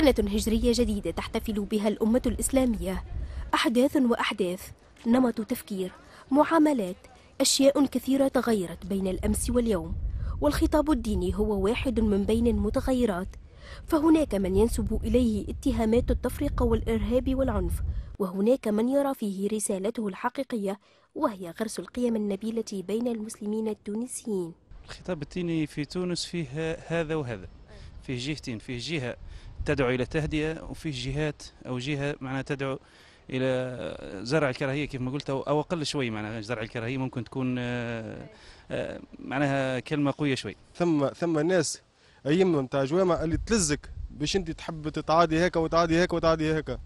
سنة هجرية جديدة تحتفل بها الأمة الإسلامية أحداث وأحداث نمط تفكير معاملات أشياء كثيرة تغيرت بين الأمس واليوم والخطاب الديني هو واحد من بين المتغيرات فهناك من ينسب إليه اتهامات التفرقة والإرهاب والعنف وهناك من يرى فيه رسالته الحقيقية وهي غرس القيم النبيلة بين المسلمين التونسيين الخطاب الديني في تونس فيه هذا وهذا فيه جهتين فيه جهة تدعو الى التهدئه وفي جهات او جهه معناها تدعو الى زرع الكراهيه كيف ما قلت او اقل شوي معناها زرع الكراهيه ممكن تكون آه، آه، معناها كلمه قويه شوي ثم ثم ناس ايامنا نتاع جوامع اللي تلزك باش انت تحب تتعادي هيك وتعادي هيك وتعادي هيك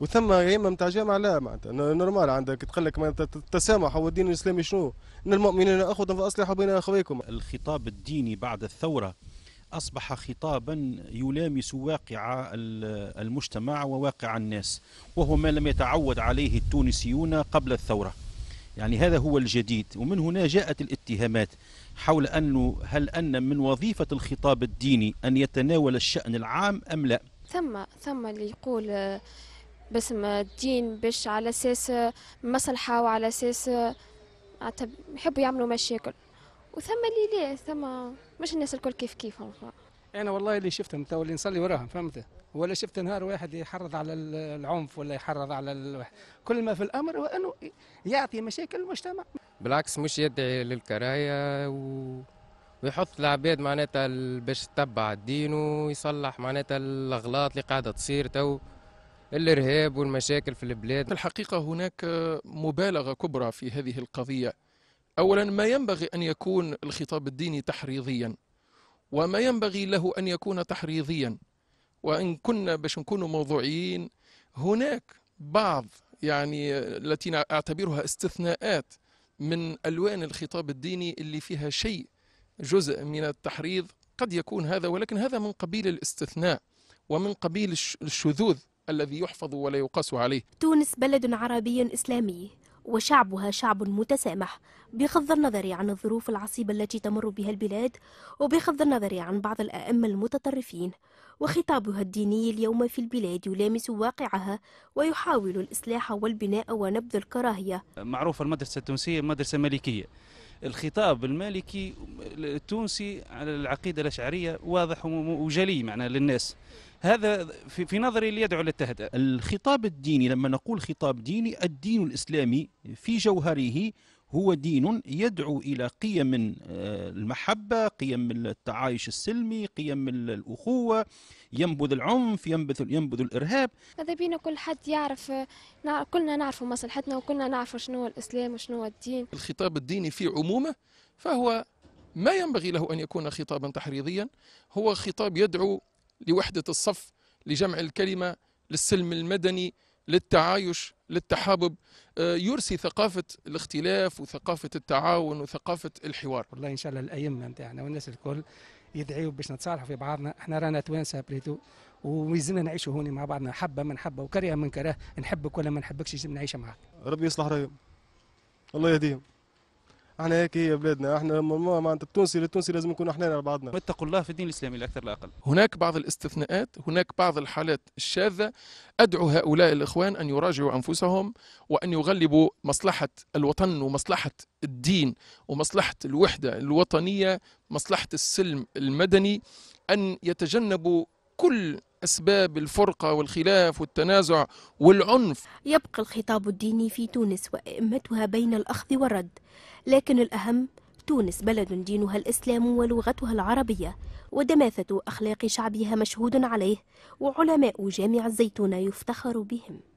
وثم ايام نتاع جامع لا معناتها نورمال عندك تقول لك التسامح هو الدين الاسلامي شنو؟ ان المؤمنين اخوة فاصلحوا بين اخويكم الخطاب الديني بعد الثوره أصبح خطابا يلامس واقع المجتمع وواقع الناس وهو ما لم يتعود عليه التونسيون قبل الثورة يعني هذا هو الجديد ومن هنا جاءت الاتهامات حول أنه هل أن من وظيفة الخطاب الديني أن يتناول الشأن العام أم لا ثم ثم اللي يقول آه، باسم الدين باش على أساس مصلحة وعلى أساس آه، يحبوا يعملوا مشاكل وثم اللي لا ثم مش الناس الكل كيف كيفهم انا والله اللي شفتهم تو اللي نصلي وراهم فهمت ولا شفت نهار واحد يحرض على العنف ولا يحرض على الواحد. كل ما في الامر هو انه يعطي مشاكل المجتمع بالعكس مش يدعي للكراهيه و... ويحط العباد معناتها باش تتبع الدين ويصلح معناتها الاغلاط اللي قاعده تصير تو الارهاب والمشاكل في البلاد الحقيقه هناك مبالغه كبرى في هذه القضيه اولا ما ينبغي ان يكون الخطاب الديني تحريضيا وما ينبغي له ان يكون تحريضيا وان كنا باش نكونوا موضوعيين هناك بعض يعني التي اعتبرها استثناءات من الوان الخطاب الديني اللي فيها شيء جزء من التحريض قد يكون هذا ولكن هذا من قبيل الاستثناء ومن قبيل الشذوذ الذي يحفظ ولا يقاس عليه تونس بلد عربي اسلامي وشعبها شعب متسامح بغض النظر عن الظروف العصيبة التي تمر بها البلاد وبغض النظر عن بعض الأئمة المتطرفين وخطابها الديني اليوم في البلاد يلامس واقعها ويحاول الإصلاح والبناء ونبذ الكراهية معروفة المدرسة التونسية مدرسة ملكية الخطاب المالكي التونسي على العقيدة الأشعرية واضح وجلي معنا للناس هذا في, في نظري اللي يدعو للتهدئة الخطاب الديني لما نقول خطاب ديني الدين الإسلامي في جوهره هو دين يدعو إلى قيم المحبة قيم التعايش السلمي قيم الأخوة ينبذ العنف ينبذ, ينبذ الإرهاب هذا بينا كل حد يعرف كلنا نعرف مصلحتنا وكلنا نعرف شنو هو الإسلام وشنو هو الدين الخطاب الديني في عمومه فهو ما ينبغي له أن يكون خطابا تحريضيا هو خطاب يدعو لوحدة الصف لجمع الكلمة للسلم المدني للتعايش للتحابب آه، يرسي ثقافة الاختلاف وثقافة التعاون وثقافة الحوار والله إن شاء الله الأئمة نتاعنا والناس الكل يدعيوا باش نتصالحوا في بعضنا احنا رانا توانسه بريتو ويزلنا نعيشوا هوني مع بعضنا حبه من حبه وكره من كره نحبك ولا ما نحبكش نعيش معك ربي يصلح رايهم الله يهديهم احنا هيك هي بلادنا احنا معناتها التونسي للتونسي لازم نكون احنا على بعضنا واتقوا الله في الدين الاسلامي الاكثر الاقل هناك بعض الاستثناءات هناك بعض الحالات الشاذه ادعو هؤلاء الاخوان ان يراجعوا انفسهم وان يغلبوا مصلحه الوطن ومصلحه الدين ومصلحه الوحده الوطنيه مصلحه السلم المدني ان يتجنبوا كل أسباب الفرقة والخلاف والتنازع والعنف يبقى الخطاب الديني في تونس وإئمتها بين الأخذ والرد لكن الأهم تونس بلد دينها الإسلام ولغتها العربية ودماثة أخلاق شعبها مشهود عليه وعلماء جامع الزيتون يفتخر بهم